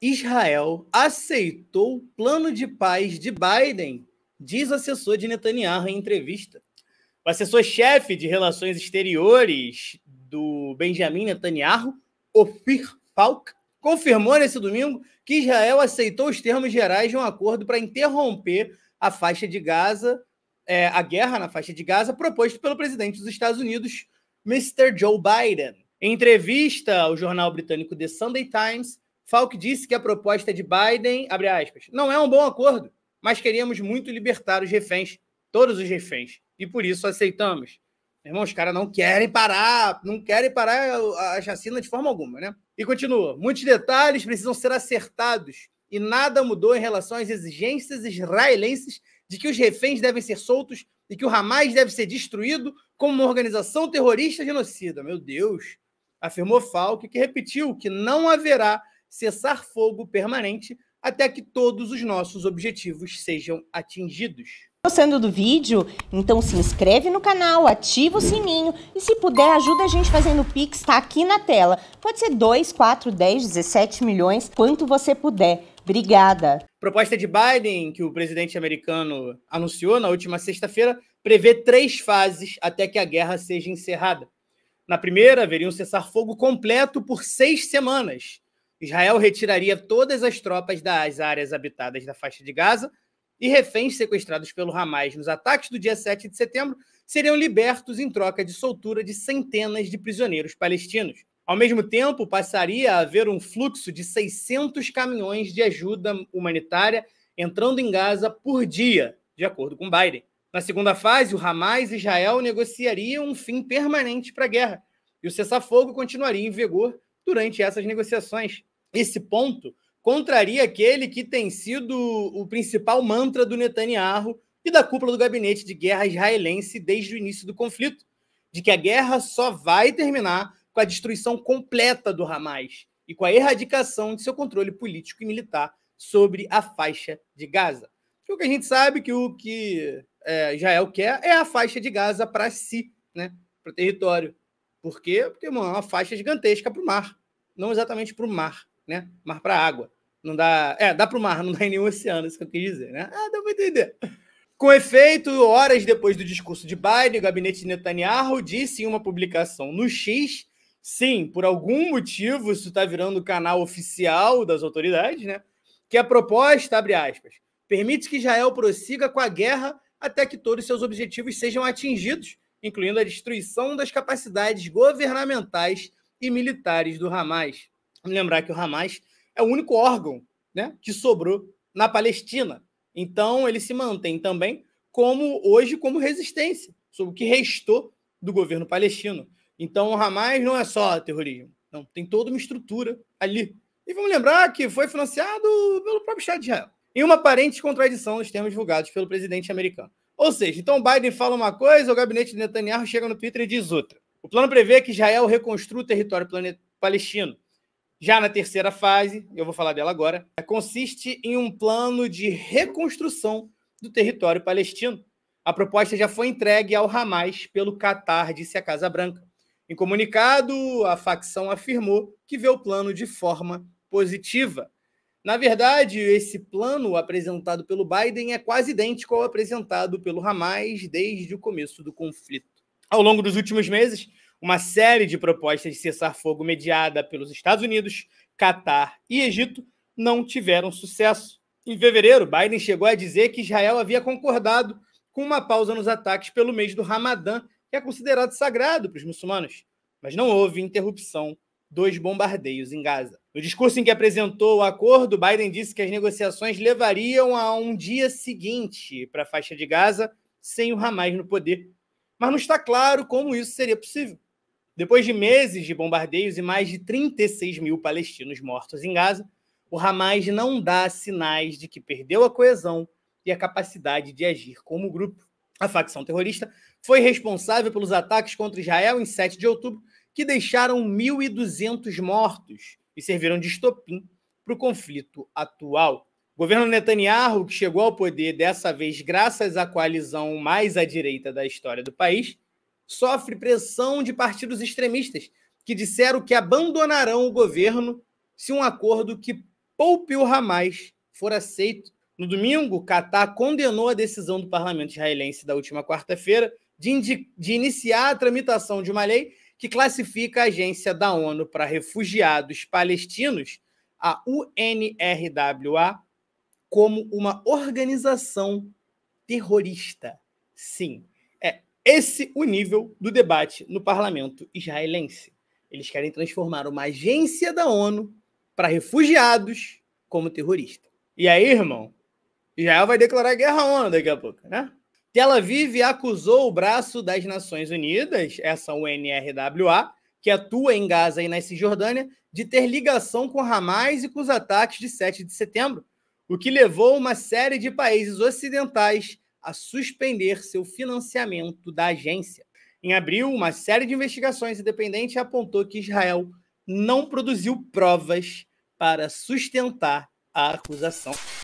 Israel aceitou o plano de paz de Biden, diz assessor de Netanyahu em entrevista. O assessor-chefe de relações exteriores do Benjamin Netanyahu, Ofir Falk, confirmou nesse domingo que Israel aceitou os termos gerais de um acordo para interromper a faixa de Gaza, é, a guerra na faixa de Gaza, proposto pelo presidente dos Estados Unidos, Mr. Joe Biden. Em entrevista ao jornal britânico The Sunday Times, Falk disse que a proposta de Biden, abre aspas, não é um bom acordo, mas queríamos muito libertar os reféns, todos os reféns, e por isso aceitamos. Meu irmão, os caras não querem parar, não querem parar a chacina de forma alguma, né? E continua. Muitos detalhes precisam ser acertados e nada mudou em relação às exigências israelenses de que os reféns devem ser soltos e que o Hamas deve ser destruído como uma organização terrorista genocida. Meu Deus! Afirmou Falk, que repetiu que não haverá cessar fogo permanente até que todos os nossos objetivos sejam atingidos. Gostando do vídeo? Então se inscreve no canal, ativa o sininho e se puder ajuda a gente fazendo o Pix, tá aqui na tela. Pode ser 2, 4, 10, 17 milhões, quanto você puder. Obrigada. Proposta de Biden, que o presidente americano anunciou na última sexta-feira, prevê três fases até que a guerra seja encerrada. Na primeira, haveria um cessar-fogo completo por seis semanas, Israel retiraria todas as tropas das áreas habitadas da faixa de Gaza e reféns sequestrados pelo Hamas nos ataques do dia 7 de setembro seriam libertos em troca de soltura de centenas de prisioneiros palestinos. Ao mesmo tempo, passaria a haver um fluxo de 600 caminhões de ajuda humanitária entrando em Gaza por dia, de acordo com Biden. Na segunda fase, o Hamas e Israel negociariam um fim permanente para a guerra, e o cessar-fogo continuaria em vigor durante essas negociações esse ponto contraria aquele que tem sido o principal mantra do Netanyahu e da cúpula do gabinete de guerra israelense desde o início do conflito, de que a guerra só vai terminar com a destruição completa do Hamas e com a erradicação de seu controle político e militar sobre a faixa de Gaza. Porque o que a gente sabe é que o que é, Israel quer é a faixa de Gaza para si, né? para o território. Por quê? Porque mano, é uma faixa gigantesca para o mar, não exatamente para o mar né? Mar para água. Não dá. É, dá para o mar, não dá em nenhum oceano, isso que eu quis dizer, né? Ah, deu para entender. Com efeito, horas depois do discurso de Biden, o gabinete de Netanyahu disse em uma publicação no X, sim, por algum motivo isso está virando o canal oficial das autoridades, né? Que a proposta, abre aspas, permite que Israel prossiga com a guerra até que todos seus objetivos sejam atingidos, incluindo a destruição das capacidades governamentais e militares do Hamas. Lembrar que o Hamas é o único órgão né, que sobrou na Palestina. Então, ele se mantém também como hoje como resistência sobre o que restou do governo palestino. Então, o Hamas não é só terrorismo. Não, tem toda uma estrutura ali. E vamos lembrar que foi financiado pelo próprio Estado de Israel. Em uma aparente contradição nos termos divulgados pelo presidente americano. Ou seja, então Biden fala uma coisa, o gabinete de Netanyahu chega no Twitter e diz outra. O plano prevê que Israel reconstrua o território palestino, já na terceira fase, eu vou falar dela agora, consiste em um plano de reconstrução do território palestino. A proposta já foi entregue ao Hamas pelo Qatar, disse a Casa Branca. Em comunicado, a facção afirmou que vê o plano de forma positiva. Na verdade, esse plano apresentado pelo Biden é quase idêntico ao apresentado pelo Hamas desde o começo do conflito. Ao longo dos últimos meses, uma série de propostas de cessar-fogo mediada pelos Estados Unidos, Catar e Egito não tiveram sucesso. Em fevereiro, Biden chegou a dizer que Israel havia concordado com uma pausa nos ataques pelo mês do Ramadã, que é considerado sagrado para os muçulmanos, mas não houve interrupção dos bombardeios em Gaza. No discurso em que apresentou o acordo, Biden disse que as negociações levariam a um dia seguinte para a faixa de Gaza sem o Hamas no poder. Mas não está claro como isso seria possível. Depois de meses de bombardeios e mais de 36 mil palestinos mortos em Gaza, o Hamas não dá sinais de que perdeu a coesão e a capacidade de agir como grupo. A facção terrorista foi responsável pelos ataques contra Israel em 7 de outubro, que deixaram 1.200 mortos e serviram de estopim para o conflito atual. O governo Netanyahu, que chegou ao poder dessa vez graças à coalizão mais à direita da história do país, sofre pressão de partidos extremistas que disseram que abandonarão o governo se um acordo que poupe o Hamas for aceito. No domingo, Catar condenou a decisão do parlamento israelense da última quarta-feira de, de iniciar a tramitação de uma lei que classifica a agência da ONU para refugiados palestinos, a UNRWA, como uma organização terrorista. Sim, esse o nível do debate no parlamento israelense. Eles querem transformar uma agência da ONU para refugiados como terrorista. E aí, irmão, Israel vai declarar guerra à ONU daqui a pouco, né? Tel Aviv acusou o braço das Nações Unidas, essa UNRWA, que atua em Gaza e na Cisjordânia, de ter ligação com Hamas e com os ataques de 7 de setembro, o que levou uma série de países ocidentais a suspender seu financiamento da agência. Em abril, uma série de investigações independentes apontou que Israel não produziu provas para sustentar a acusação.